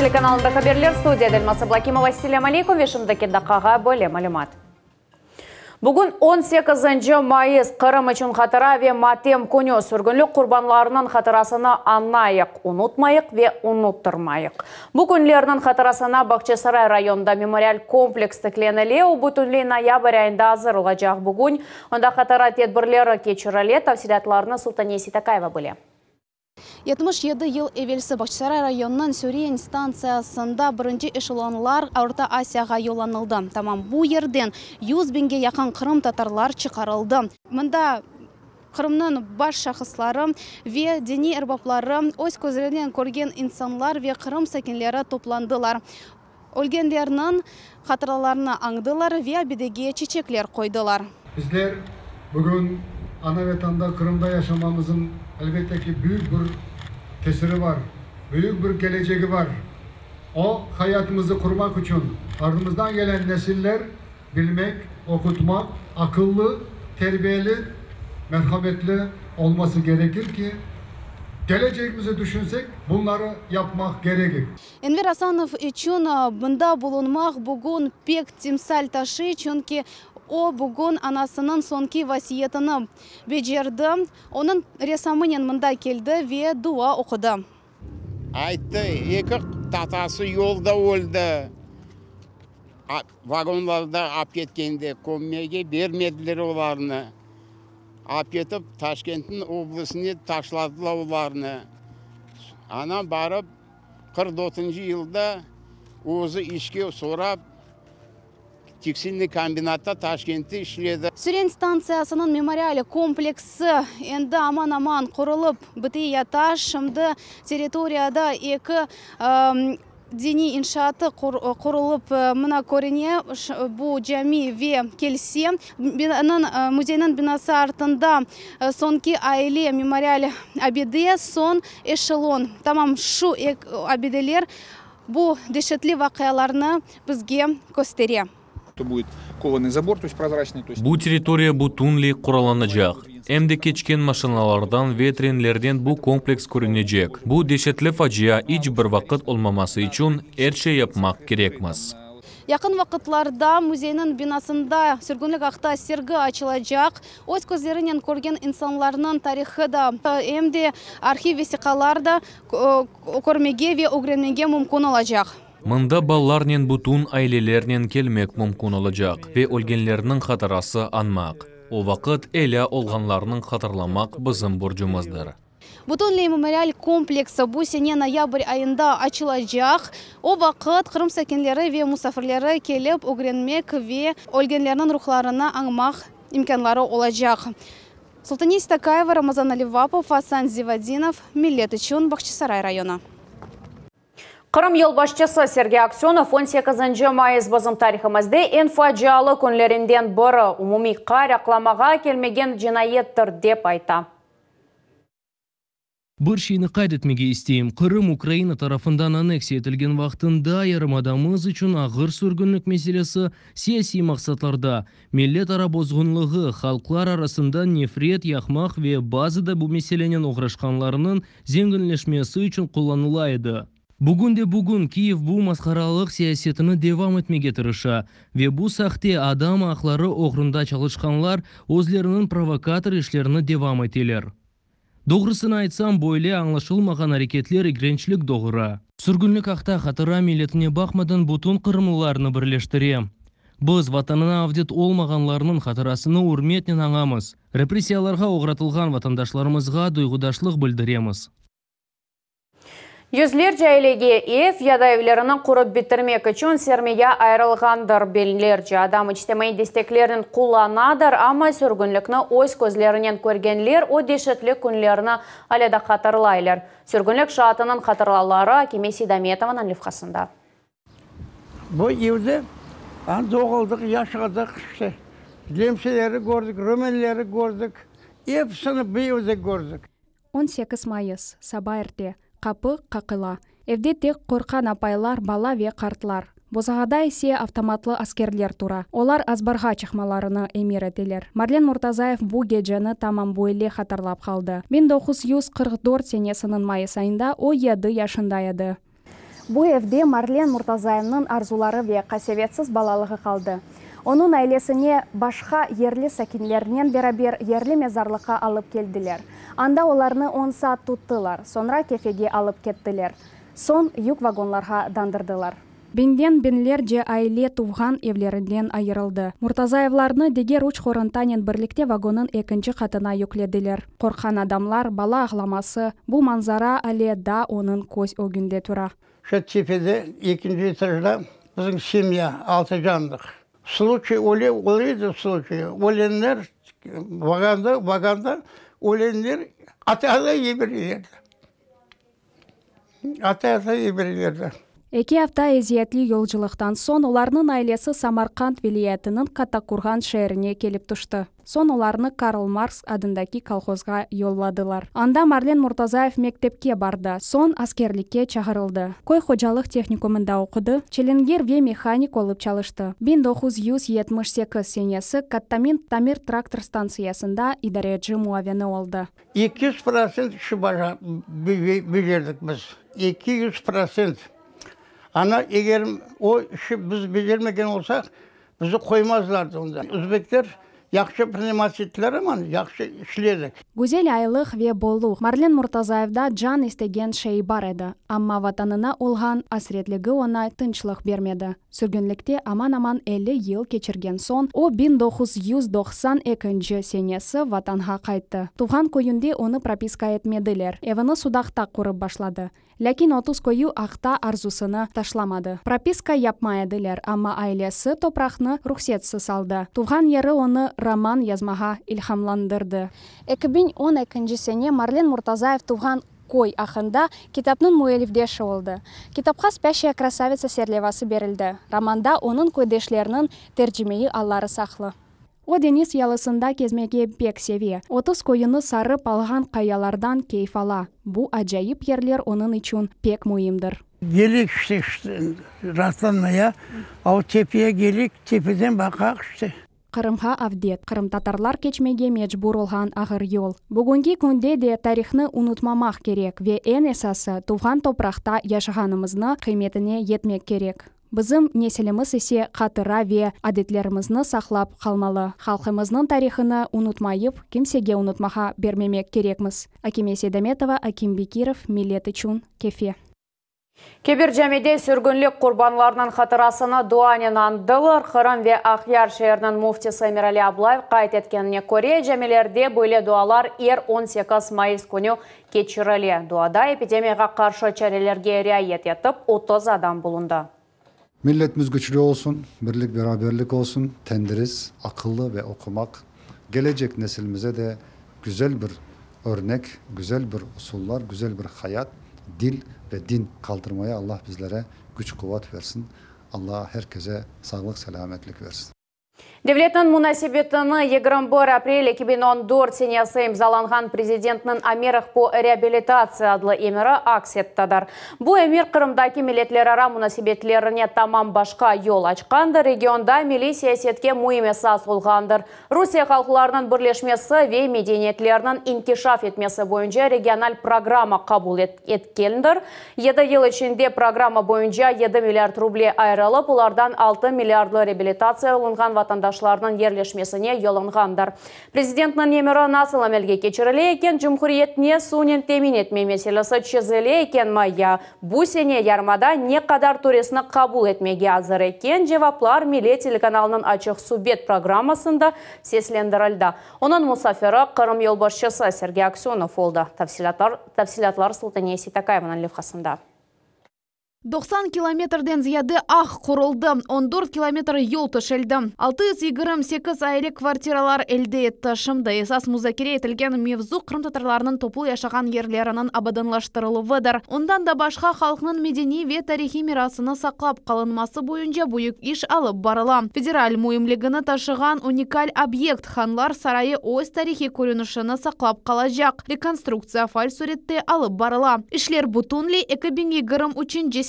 телеканалында хабарлер студия Дельмаса Блакимова, Селем Алейкум Вешімдікендақаға бөле мәлімат. Бүгін 18-жі майыз Қырым үшін қатыра ве матем көне сүргінлік құрбанларының қатырасына анайық, ұнытмайық ве ұнуттырмайық. Бұл қатырасына Бақчесарай районда мемориал комплекс тікленіле, бұтінлей ноябрь айында азырылға жақ бүгін, онда қатара тедбірлері кечіріле, Султанеси Такаева были. 77 ел евелсі Бақшарай районның Сөрен станциясында бірінші эшелонлар Орта Асияға еланылды. Тамам бұ ерден 100 бенге яқын қырым татарлар чықарылды. Мұнда Қырымның бас шақыслары ве дене әрбаплары өз көзірінен көрген инсанлар ве Қырым сәкенлері топландылар. Өлгенлерінің қатыраларына аңдылар ве бедеге чечеклер қойдылар. Біздер бүгін ana vatanda Kırım'da yaşamamızın elbette ki büyük bir tesiri var. Büyük bir geleceği var. O hayatımızı kurmak için ardımızdan gelen nesiller bilmek, okutmak, akıllı, terbiyeli, merhametli olması gerekir ki Geleceğimizi düşünsek bunları yapmak gerekir. Enver Asanov için e, bunda bulunmak bugün pek timsal taşı çünkü о бүгін анасының сонки васиетіні бежерді оның ресамынен мұнда келді ве дуа оқыды айтты екі татасы жолда өлді вагонларда ап кеткенде көмеге бермеділер оларны Апкетіп кетіп ташкенттің облысыны ташладылар оларыны. ана барып қырық елді өзі ішке сорап тексильный комбинатта ташкентте ішіледі сүрен станциясының мемориалі комплексі енді аман аман құрылып бұты яташ шымды территорияда екі дени иншааты құрылып мына көріне бұл жами ве келсе музейнің бинасы артында сонки айле мемориал обеде сон эшелон тамам шу обеделер бұл дешетлі вақияларны бізге көстере что будет кованный забор, то есть прозрачный. То есть... Бу территория Бутунли Куралана Джах. кечкен машиналардан ветренлерден лерден бу комплекс курине Бу дешетле фаджия ич бір вақыт олмамасы ичун әрше япмақ керекмас. Яқын вақытларда музейнің бинасында сүргінлік ақта сергі жақ. өз көзлерінен көрген инсанларының тарихы да, әмде э, архив есіқалар э, көрмеге ве мүмкін олажақ мында балларнен бутун айлелернен келмек мүмкін олыжақ, ве өлгенлерінің қатарасы аңмақ. о вакыт әлі олғанларының қатарламақ бұзым бурчубуздур лей мемориал комплексы бұсене ноябрь айында жақ. О бақыт қырым сәкенлері ве мұсафырлері келіп, өгренмек ве өлгенлерінің рухларына имкенлары имканлары жақ. Султанис Такаева, Рамазан Аливапов, Асан Зивадинов, Милет Ичун, Бахчисарай района. Қырым ел Сергей Аксенов 18-ші майыз бұзым тарихымызды инфоджиалы күнлерінден бұры ұмуми қар ақламаға келмеген жинайеттір деп айта. Бұр шейні қайдетмеге істейім. Қырым Украина тарафындан аннексия етілген вақтында айырым адамыз үшін ағыр сүргінлік меселесі сияси мақсатларда. Миллет ара бозғынлығы, халқлар арасында нефрет, яқмақ ве базыда бұл мәселенен оғырашқанларының зенгінлешмесі үшін қоланылайды. Бүгін де бүгін Киев бұл масқаралық сиясетіні девам етмеге тырыша. Ве бұл сақте адам ақлары оғырында чалышқанлар өзлерінің провокатор ішлеріні девам етелер. Доғырсын айтсам, бойле аңлашылмаған әрекетлер игренчілік доғыра. Сүргінлік ақта қатыра милетіне бақмадың бұтын қырымыларыны бірлештіре. Біз ватанына авдет олмағанларының қатырасыны аңамыз. Репрессияларға оғыратылған ватандашларымызға дойғыдашлық білдіреміз. Юзлер жайлеге ев ядайвлерінің құрып бітірмек үшін сермеге белінлер жа адам іштемей дестеклерін құланадар, ама сүргінлікні өз көзлерінен көргенлер о дешетлік күнлеріні әледі қатырлайлер. Сүргінлік шатының қатырлалары Кемеси Даметованың лифқасында. Бұл доғылдық, яшығыдық, көрдік, көрдік, епсіні бұл көрдік. 18 майыз, Сабайрте қапы қақыла. евде тек қорқан апайлар бала ве қартлар. босағада есе автоматлы аскерлер тура олар азбарға чықмаларыны эмир әтелер. марлен Мұртазаев бұ гежени тамам бойле хатарлап қалды. 1944 сенесінің жүз майыс айында о еді яшында еді. Бұл әвде марлен Мұртазаевның арзулары ве қасеветсіз балалығы қалды. Оның айлесіне башқа ерлі сәкінлерінен берабер ерлі мезарлыққа алып келділер. Анда оларны 10 саат туттылар, сонра кефеге алып кеттілер. Сон юк вагонларға дандырдылар. Бенден бенлер же айле туған евлерінден айырылды. Муртазаевларны деге руч қорынтанен бірлікте вагонын екінші қатына юкледілер. Қорқан адамлар бала ағламасы, бұл манзара әле да оның көз өгінде тұра. Шәт чепеде екінші этажда біздің семья алты жандық случай оле олайды случай өлеңдер ваганда ваганда өлеңдер ата ата еврейлерді ата ата еврейлерді эки апта эзиятли жолжулуктан соң улардын айласы самарканд вилаятынын катакурган шээрине келіп тушту соң уларны карл маркс адындакі колхозға жолладылар анда марлен муртазаев мектепке барды соң аскерликке чағырылды. кой қожалық техникумында оқыды, челенгер ве механик олып чалышты 1978 сенесі жүз жетимиш каттамин тамир трактор станциясында идаречи муавини болду эки жүз процент ана егер о іші біз бежермеген болсақ бізді қоймазларды онда өзбектер яқшы принимать аман яқшы ішледік гузель айлық ве болуқ. марлен муртазаевда жан істеген шей бар еді амма ватанына олған асіретлігі она тынчлық бермеді сүргінлікте аман аман әлі ел кечірген сон, о 1992 сенесі ватанға қайтты туған көйінде оны прописка етмеділер эвіні судақта құрып башлады ләкин отыз көйі ақта арзусыны ташламады прописка әділер амма айлесі топрақны рухсетсі алды Туған ері оны роман язмаға илхамландырды 2012 миң он сене марлен муртазаев «Туған кой ақында китапның муэлифдеши олды. Китапқа спящая красавица серлевасы берілді. романда оның көйдешлерінің тәрджімейі аллары сақлы о денис ялысында кезмеге бек севе отыз койыны сарып алған қаялардан кейф ала бу ажайып ерлер оның үшін пек муимдир келик işte, işte тепеге тепеден Қырымға авдет қырым татарлар кечмеге мечбур олған ағыр ел. Бүгінгі күнде де тарихны ұнытмамақ керек ве ән эсасы туған топырақта яшығанымызны қиметіне жетмек керек Бұзым неселіміз ісе қатыра ве әдетлерімізді сақлап қалмалы Халқымызның тарихыны ұнытмайып кімсеге ұнытмаға бермемек керекміз Аким Еседаметова, аким бекиров Милет үчін, кефе Кебір жәмеде сүргінлік құрбанларының қатырасына дуанен дылыр Қырым ве Ақияр шеерінің муфтисы Мирали Аблаев қайт еткеніне көре жәмелерде бөле дуалар ер 18 майыз күні кечіріле. Дуада эпидемияға қаршы чәрелерге реайет етіп 30 адам бұлынды. Milletimiz güçlü olsun, birlik beraberlik olsun, tendiriz, akıllı ve okumak. Gelecek nesilimize de güzel bir örnek, güzel bir usullar, güzel bir hayat, dil ve din kaldırmaya Allah bizlere güç kuvvet versin. Allah herkese sağlık, selametlik versin. Девлеттің мұнасебетіні 21 апрель 2014 сенесі имзаланған президентнің Амерық по реабилитация адлы емірі аксеттадар. Бұ әмір Қырымдаки милетлер ара тамам башқа ел ашқанды, регионда милей саясетке мұймесі асылғандыр. Русия халқыларының бірлешмесі ве медениетлерінің инкишаф етмесі бойынша регионал программа қабыл ет, еткеліндір. Еді ел ішінде программа бойынша 7 миллиард рубле айралып олардан 6 миллиардлы реабилитация олынған ватанда кардашыларының ерлешмесіне елінғандар. Президентінің емірі насыл әмелге кечірілі екен, не сунен темін етме меселесі чезілі екен майя. Бұ сене ярмада не қадар туресіні қабул етмеге азыр екен, жеваплар Миле телеканалының ачық субет программасында сеслендірілді. Оның мұсафері Қырым елбашшысы Сергей Аксенов олды. Тәпсилатлар такай Такаеваның левқасында. 90 километрден зияды ақ құрылды, 14 километр ел түшілді. 628 айрек квартиралар әлде етті шымды. Есас музакере етілген мевзу қырым татарларының топыл яшаған ерлерінің абаданлаштырылывыдыр. Ондан да башқа халқының медени ве тарихи мирасыны сақлап қалынмасы бойынша бұйық іш алып барыла. Федераль мойымлігіні ташыған уникаль объект ханлар сарайы ось тарихи көрінішіні сақлап қалажақ. Реконструкция фаль алып барыла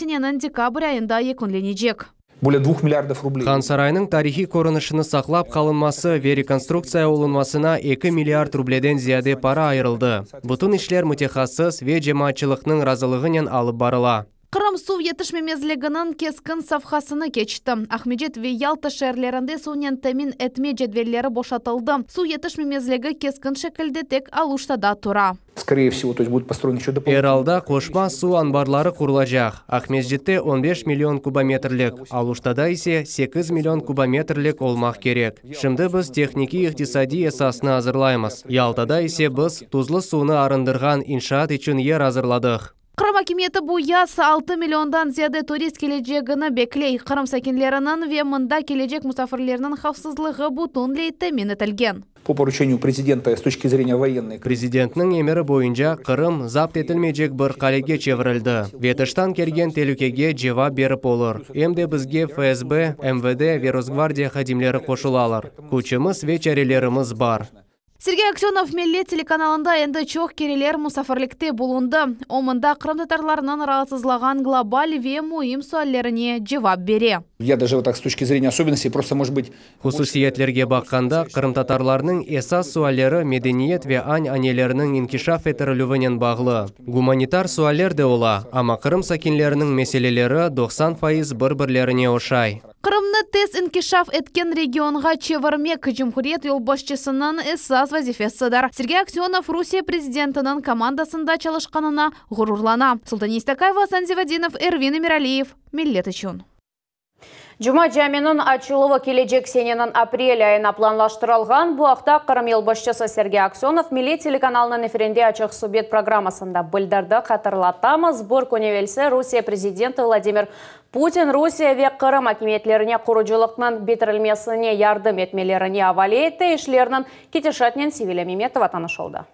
сененін декабрь айында екінленежек более двух миллиардов рублей хан сарайының тарихи көрінішіні сақлап қалынмасы ве реконструкция олынмасына 2 миллиард рубледен зияде пара айырылды бұтын ішлер мүтехассыз ве жемаатчылықның разылығынен алып барыла Қырым су етіш мемезлигинин кескін сафхасыны кечті. Ахмеджет ве ялта шәрлерінде суунен тәмін этме жедвеллери бошатылды Су етіш кескін шекілді тек алуштада тұра. тура скорее всего то анбарлары құрыла жақ. мезжитте 15 миллион кубометрлік, алуштада исе 8 миллион кубометрлік олмақ керек Шымды біз техники иқтисади есасыны азырлаймыз. ялтада исе біз тузлы суыны арындырған иншаат үчүн ер азырладық. Қырым әкеметі бу 6 миллиондан зияды турист келеджегіні беклей Қырым сәкенлерінің ве мұнда келеджек мусафирлеринин хавфсызлыгы бүтүнлөй темин мені по Президентнің с точки зрения емірі бойынша Қырым запт етілмейдек бір қалеге чеверілді. Ветіштан келген телікеге жева беріп олыр. Емде бізге ФСБ, МВД, Веросгвардия қадимлері қошылалыр. Күчіміз вечерелеріміз бар сергей аксенов Милли телеканалында енді чоқ керелер мұсафірлікте болынды омында қырым татарларынан раатсызлаган глобаль вему им жевап бере я даже вот так с точки зрения особенностей просто может быть хусусиетлерге баққанда қырым татарларының эсас суаллері мәдениет ве ань анелерінің инкишаф етерілуінен бағлы гуманитар суалер де ола ама қырым сакинлерінің мәселелері 90 бір бірлеріне ошай Қырымны тез инкишаф әткен регионға чевармек Жумхуриет ел башчысының эссаз Сергей Аксионов Русия президентінің командасында чалышқанына ғұрурлана. Султан Истакаева, Санзивадинов, Эрвин Эмиралиев. Миллет үшін. Жума жаминин ачылуы келечек сененин апрель айына планлаштырылган. Бу акта Кырым Сергей Аксенов милли телеканалынын эфиринде ачык субет программасында билдирди. қатырлатамыз. бир күнү Россия Владимир Путин Русия век Кырым акиметлеріне куручулуктун битирилмесине жардым этмелерине абале этти, иштеринин кетишатинен Севиля Меметова таанышылды.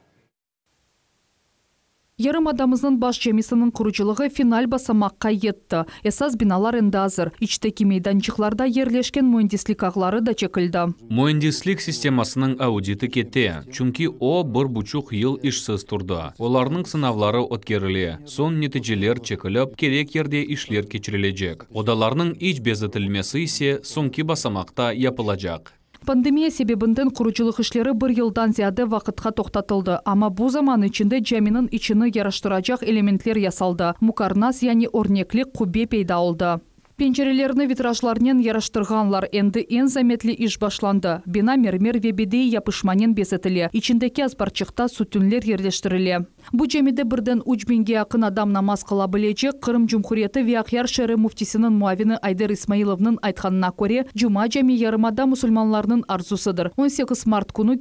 Ярым адамызның баш жемесінің құрычылығы финаль басамаққа етті. Эсаз биналар әнді азыр. Ичтеки мейданчықларда ерлешкен мөндеслік ағлары да чекілді. Мөндеслік системасының аудиті кетте. чүнкі о бір бұчуқ ел ішсіз тұрды. Оларының сынавлары өткерілі. Сон нетіжелер чекіліп, керек ерде ішлер кечірілежек. Одаларының іч безетілмесі ісе соңки басамақта япылажақ. Пандемия себебінден құручылық үшлері бір елдан зияды вақытқа тоқтатылды. Ама бұ заман ішінде жәмінің ішіні яраштырачақ элементлер ясалды. Мукарнас, яңи орнеклік құбе пейда олды. витражларнен яраштырғанлар енді ен заметлі іш башланды. Бина мермер вебедей япышманен безетілі. Ичіндекі азбарчықта сүтінлер ерлештірілі. Бұ жәмеді бірден үч ақын адам намаз қыла билечек Қырым жумхурияты виахяр Шәрі муфтисинин Айдар айдер Исмаиловның көре жұма жәме ярымада мусулманлардын арзусыдыр. 18 март күні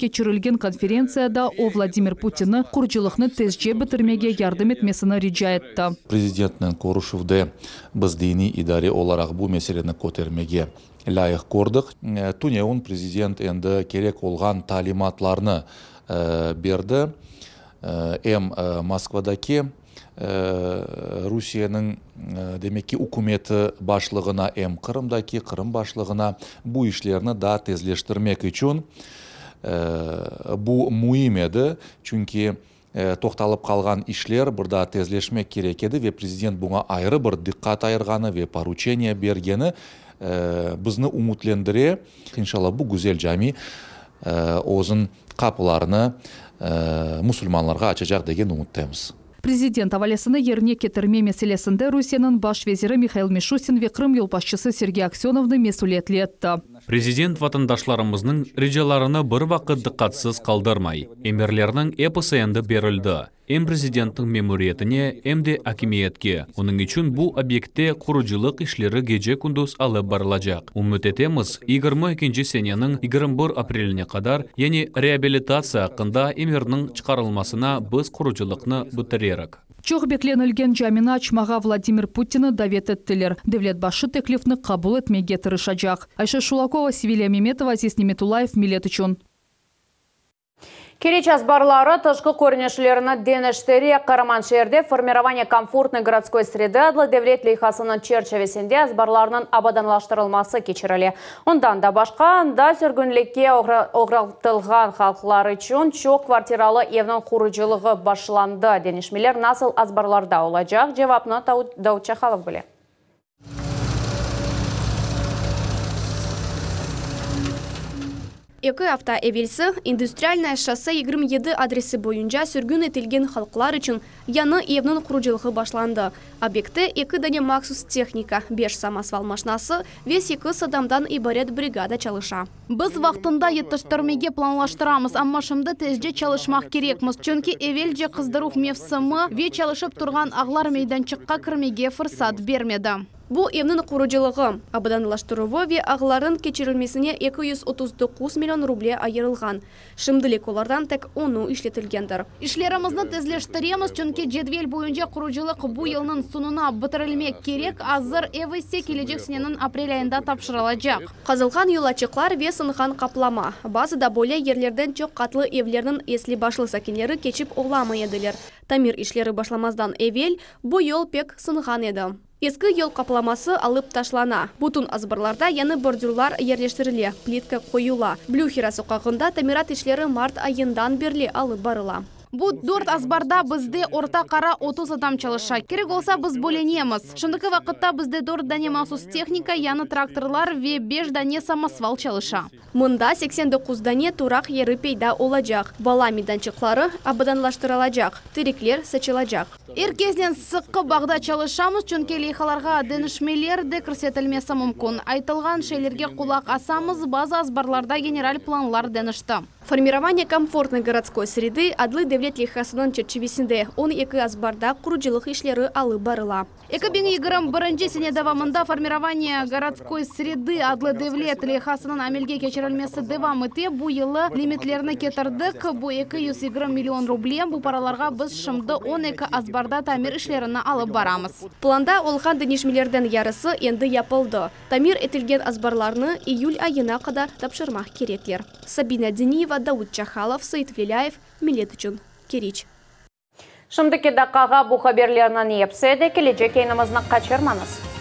конференцияда о владимир Путині курчулукну тезже бітірмеге ярдым етмесіні рижа етті. Президентнің көрүшүвде биз идаре оларақ бұ меселені көтермеге лайық э, тунеун президент енді керек олған э, берді. Э, м э, москвадаки э, Русияның демекки башлығына башлыгына м ке қырым башлыгына бу да үшін үчүн бу муим тоқталып чүнки токталып калган ишлер бирда тезлешмек керек еді ве президент буга айры бір диккат айырғаны ве поручение бергені бізні үмүтлендире иншалла бу гүзел жами Озын капыларыны мусулманларга ачачак деген умуттаймыз президент авалесіні еріне кетірме мәселесінде русияның баш везирі михаил мишустин ве крым сергей аксеновны месулетлі етті президент ватандашларымыздың рижаларына бір вақыт диққатсыз қалдырмай эмирлернің эпосыянды берілді эм президенттің мемуриетіне әмде акимиетке оның үшін бұл объектте құрыжылық ішлері геже күндіз алып барылажақ үміт етеміз 22 сененің 21 апреліне қадар яғни реабилитация ақында эмирнің шығарылмасына біз құрыжылықны бітірерік Чоғбеклен үлген жамина ачмаға Владимир Путина давет әттілер. Девлет башы теклифны қабыл әтмеге тұрышажақ. Айша Шулакова, Севилия Меметова, Азиз Неметулаев, Милет үшін. Кереч азбарлары тұшқы көрінішілеріні деніштере Қараман шерде формирование комфортной городской среды адлы девлет лейхасының черчевесінде азбарларының абаданлаштырылмасы кечірілі. Ондан да башқа, анда сүргінлекке оғралтылған халқылар үшін чоқ квартиралы евнің құрыжылығы башыланды. денешмелер насыл азбарларда олажақ, жевапны Даутчахалов біле. 2 авто эбелси индустриальное шоссе 27 адресі бойынша боюнча сүргүн халқылар үшін яны евнің құрыжылғы башланды Объекті 2 дәне максус техника 5 самасвал машинасы вес 2 садамдан ибарет бригада чалыша Біз вақтында еттіштірмеге планлаштырамыз, амма шымды тезде чалышмақ керекміз, чөнки эвел же кыздыруу ве чалышып тұрған мейдан чыққа кірмеге фырсат бермеді. Бұл емнің құрыжылығы абыданлаштыруы ве ағыларын кечірілмесіне 239 миллион рубле айырылған. Шымдылек олардан тәк оны ішлетілгендір. Ишлерімізді тізлештіреміз, чүнкі жедвел бойынша құрыжылық бұл елінің сұнына бітірілмек керек, азыр әвісте кележек сененің апрель айында тапшыралажақ. Қазылған юлачықлар ве сынған қаплама. Базыда боле ерлерден чоқ қатлы евлерінің если башылса кенлері кечіп оламы еділер. Тамир ишлері башламаздан әвел, бұ ел пек сынған еді. Ескі ел қапламасы алып ташлана. Бұтын азбырларда яны бордюрлар ерлештіріле, плитка қойыла. Блюхера соқағында тамират ішлері март айындан берле алып барыла. Бұл дорт азбарда бізде орта қара 30 адам чалыша. керек болса біз бөленеміз. Шындықы вақытта бізде дорт дәне махсус техника яны тракторлар ве 5 дәне самасвал чалыша мында 89 дәне тұрақ турак йери пейда олажақ. бала меданчықлары абыданлаштыралажақ. Түреклер сачылажақ. Еркезден сыққы бағда чалышамыз, чалышамыз чөнки лейхаларга денишмелер де көрсөтүлмөсү мүмкін. Айтылған шейлерге құлақ асамыз база азбарларда генераль планлар дәнішті. Формирование комфортной городской среды адлы девлетлих хасынан чечевесінде. Он екі азбарда куруджилых ишлеры алы барыла. Экабин Игорем баранжесіне давамында формирование городской среды адлы девлетлих хасынан амельге кечерілмесі девам те лимитлеріні елы лимитлеріні екі Бұ 220 миллион рублем бұ параларға біз шымды 12 азбарда тамир ишлеріні алып барамыз. Планда олған денешмелерден ярысы енді япылды. Тамир етілген азбарларны июль айына қадар тапшырмақ кереклер. Сабина Дениева Исаева, Дауд Чахалов, Саид Виляев, Милетычун, Кирич. Шымдыке дақаға бұқаберлерінен епсе де келеджек айнымызны